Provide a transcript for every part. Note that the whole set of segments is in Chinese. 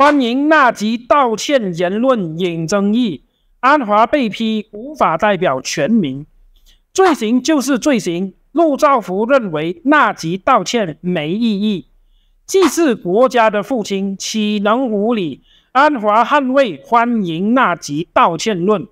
欢迎纳吉道歉言论引争议，安华被批无法代表全民，罪行就是罪行。陆兆福认为纳吉道歉没意义，既是国家的父亲，岂能无礼？安华捍卫欢迎纳吉道歉论。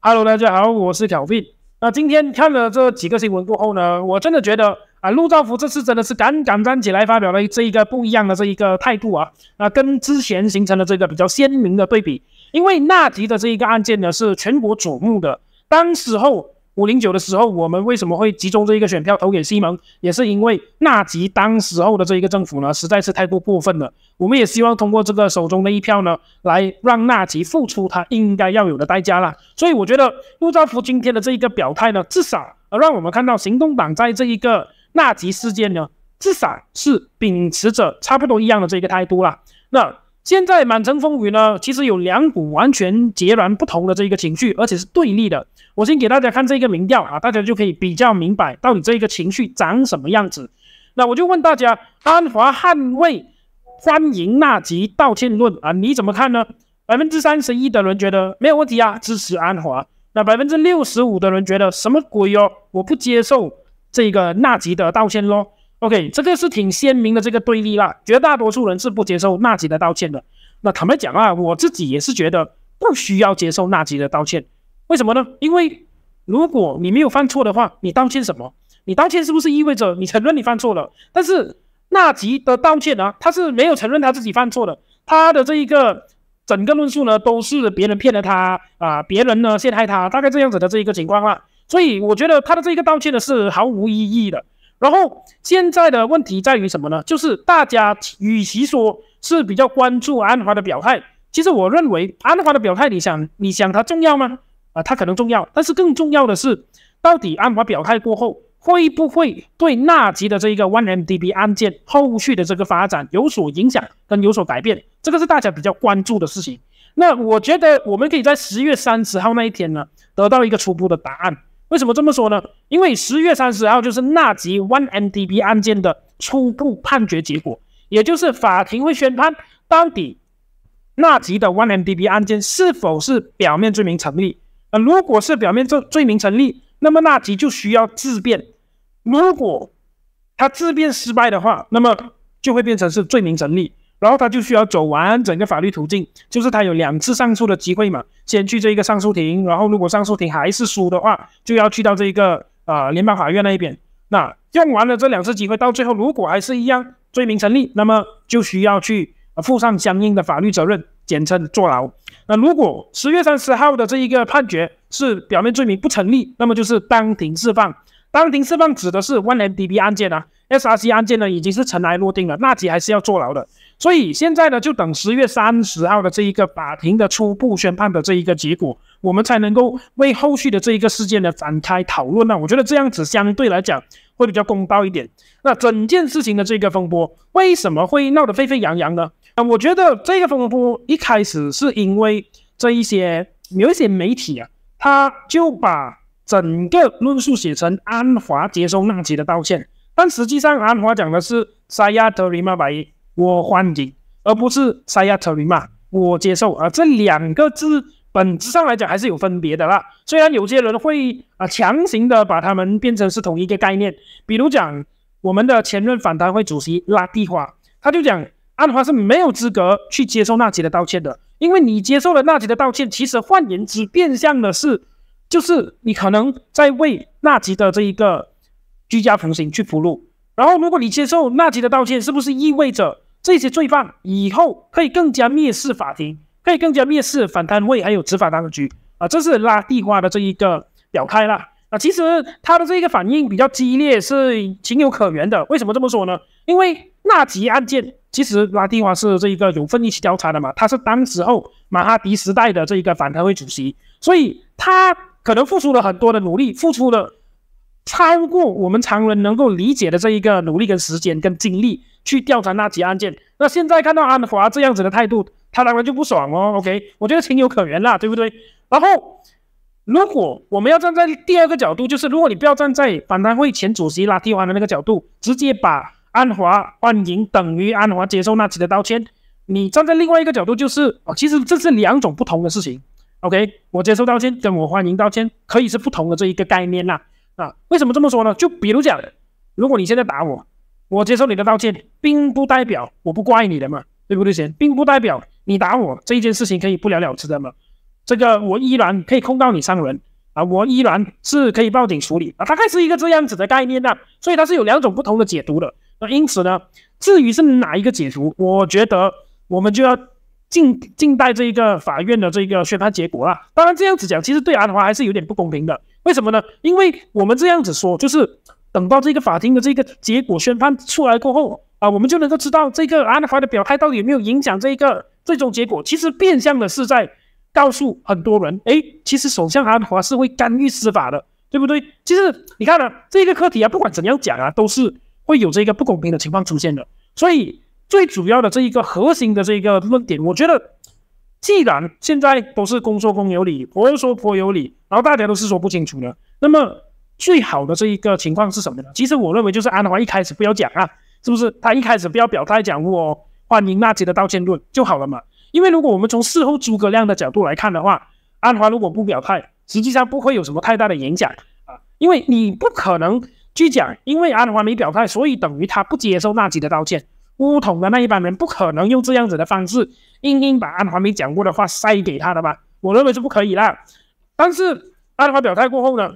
Hello，大家好，我是小病。那今天看了这几个新闻过后呢，我真的觉得。啊，陆兆福这次真的是敢敢站起来发表了这一个不一样的这一个态度啊，啊，跟之前形成了这个比较鲜明的对比。因为纳吉的这一个案件呢是全国瞩目的，当时候五零九的时候，我们为什么会集中这一个选票投给西蒙，也是因为纳吉当时候的这一个政府呢实在是太过过分了。我们也希望通过这个手中的一票呢，来让纳吉付出他应该要有的代价啦。所以我觉得陆兆福今天的这一个表态呢，至少让我们看到行动党在这一个。纳吉事件呢，至少是秉持着差不多一样的这个态度啦。那现在满城风雨呢，其实有两股完全截然不同的这个情绪，而且是对立的。我先给大家看这个民调啊，大家就可以比较明白到底这个情绪长什么样子。那我就问大家，安华捍卫欢迎纳吉道歉论啊，你怎么看呢？百分之三十一的人觉得没有问题啊，支持安华。那百分之六十五的人觉得什么鬼哟，我不接受。这个纳吉的道歉喽，OK，这个是挺鲜明的这个对立啦。绝大多数人是不接受纳吉的道歉的。那坦白讲啊，我自己也是觉得不需要接受纳吉的道歉。为什么呢？因为如果你没有犯错的话，你道歉什么？你道歉是不是意味着你承认你犯错了？但是纳吉的道歉呢，他是没有承认他自己犯错的。他的这一个整个论述呢，都是别人骗了他啊，别人呢陷害他，大概这样子的这一个情况啦。所以我觉得他的这一个道歉呢是毫无意义的。然后现在的问题在于什么呢？就是大家与其说是比较关注安华的表态，其实我认为安华的表态，你想，你想它重要吗？啊，它可能重要，但是更重要的是，到底安华表态过后，会不会对纳吉的这一个 OneMDB 案件后续的这个发展有所影响跟有所改变？这个是大家比较关注的事情。那我觉得我们可以在十月三十号那一天呢，得到一个初步的答案。为什么这么说呢？因为十月三十号就是纳吉 OneMDB 案件的初步判决结果，也就是法庭会宣判到底纳吉的 OneMDB 案件是否是表面罪名成立。呃，如果是表面罪罪名成立，那么纳吉就需要自辩；如果他自辩失败的话，那么就会变成是罪名成立。然后他就需要走完整个法律途径，就是他有两次上诉的机会嘛，先去这一个上诉庭，然后如果上诉庭还是输的话，就要去到这一个呃联邦法院那一边。那用完了这两次机会，到最后如果还是一样罪名成立，那么就需要去呃负上相应的法律责任，简称坐牢。那如果十月三十号的这一个判决是表面罪名不成立，那么就是当庭释放。当庭释放指的是 w m d b 案件啊，SRC 案件呢已经是尘埃落定了，那集还是要坐牢的。所以现在呢，就等十月三十号的这一个法庭的初步宣判的这一个结果，我们才能够为后续的这一个事件呢展开讨论啊。我觉得这样子相对来讲会比较公道一点。那整件事情的这个风波为什么会闹得沸沸扬扬呢？啊，我觉得这个风波一开始是因为这一些有一些媒体啊，他就把整个论述写成安华接受纳吉的道歉，但实际上安华讲的是塞亚德里马巴耶。我欢迎，而不是塞亚特里嘛。我接受啊，这两个字本质上来讲还是有分别的啦。虽然有些人会啊强行的把他们变成是同一个概念，比如讲我们的前任反弹会主席拉蒂华，他就讲安华是没有资格去接受纳吉的道歉的，因为你接受了纳吉的道歉，其实换言之，变相的是，就是你可能在为纳吉的这一个居家服行去铺路。然后，如果你接受纳吉的道歉，是不是意味着？这些罪犯以后可以更加蔑视法庭，可以更加蔑视反贪会还有执法当局啊！这是拉蒂瓜的这一个表态啦。啊！其实他的这个反应比较激烈是情有可原的。为什么这么说呢？因为纳吉案件其实拉蒂娃是这一个有份一起调查的嘛，他是当时候马哈迪时代的这一个反贪会主席，所以他可能付出了很多的努力，付出了。超过我们常人能够理解的这一个努力跟时间跟精力去调查那起案件，那现在看到安华这样子的态度，他当然就不爽哦。OK，我觉得情有可原啦，对不对？然后，如果我们要站在第二个角度，就是如果你不要站在反贪会前主席拉蒂华的那个角度，直接把安华欢迎等于安华接受那起的道歉，你站在另外一个角度，就是哦，其实这是两种不同的事情。OK，我接受道歉跟我欢迎道歉可以是不同的这一个概念啦。啊，为什么这么说呢？就比如讲，如果你现在打我，我接受你的道歉，并不代表我不怪你的嘛，对不对，先并不代表你打我这一件事情可以不了了之的嘛，这个我依然可以控告你伤人啊，我依然是可以报警处理啊，大概是一个这样子的概念啊。所以它是有两种不同的解读的。那因此呢，至于是哪一个解读，我觉得我们就要静静待这一个法院的这个宣判结果啦。当然这样子讲，其实对安华还是有点不公平的。为什么呢？因为我们这样子说，就是等到这个法庭的这个结果宣判出来过后啊，我们就能够知道这个安华的表态到底有没有影响这个最终结果。其实变相的是在告诉很多人，哎，其实首相安华是会干预司法的，对不对？其实你看呢，这个课题啊，不管怎样讲啊，都是会有这个不公平的情况出现的。所以最主要的这一个核心的这个论点，我觉得。既然现在都是公说公有理，婆说婆有理，然后大家都是说不清楚的。那么最好的这一个情况是什么呢？其实我认为就是安华一开始不要讲啊，是不是？他一开始不要表态讲我欢迎纳吉的道歉论就好了嘛。因为如果我们从事后诸葛亮的角度来看的话，安华如果不表态，实际上不会有什么太大的影响啊，因为你不可能去讲，因为安华没表态，所以等于他不接受纳吉的道歉。乌统的那一帮人不可能用这样子的方式硬硬把安华没讲过的话塞给他的吧？我认为是不可以啦。但是安华表态过后呢，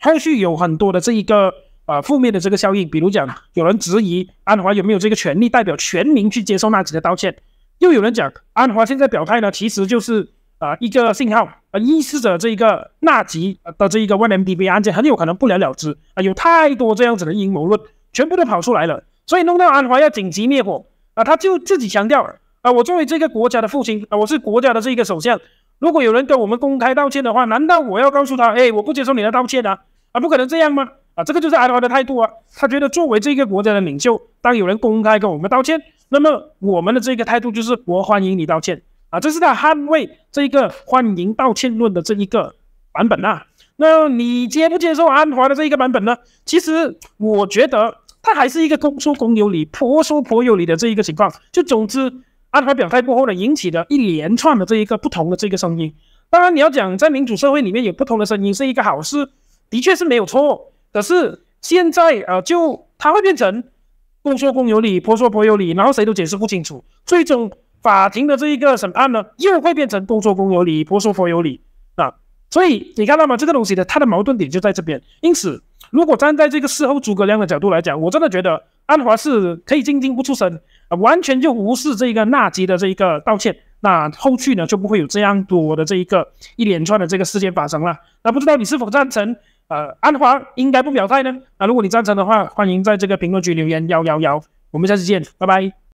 后续有很多的这一个啊负面的这个效应，比如讲有人质疑安华有没有这个权利代表全民去接受纳吉的道歉，又有人讲安华现在表态呢，其实就是啊一个信号，啊预示着这一个纳吉的这一个万 m b b 案件很有可能不了了之啊。有太多这样子的阴谋论全部都跑出来了。所以弄到安华要紧急灭火啊，他就自己强调啊，我作为这个国家的父亲啊，我是国家的这个首相，如果有人跟我们公开道歉的话，难道我要告诉他，哎，我不接受你的道歉啊？啊，不可能这样吗？啊，这个就是安华的态度啊，他觉得作为这个国家的领袖，当有人公开跟我们道歉，那么我们的这个态度就是我欢迎你道歉啊，这是他捍卫这一个欢迎道歉论的这一个版本呐。那你接不接受安华的这一个版本呢？其实我觉得。他还是一个公说公有理，婆说婆有理的这一个情况。就总之，安排表态过后呢，引起了一连串的这一个不同的这个声音。当然，你要讲在民主社会里面有不同的声音是一个好事，的确是没有错。可是现在，呃，就他会变成公说公有理，婆说婆有理，然后谁都解释不清楚。最终法庭的这一个审判呢，又会变成公说公有理，婆说婆有理啊。所以你看到吗？这个东西呢，它的矛盾点就在这边。因此。如果站在这个事后诸葛亮的角度来讲，我真的觉得安华是可以静静不出声，完全就无视这个纳吉的这一个道歉，那后续呢就不会有这样多的这一个一连串的这个事件发生了。那不知道你是否赞成？呃，安华应该不表态呢。那如果你赞成的话，欢迎在这个评论区留言幺幺幺。我们下次见，拜拜。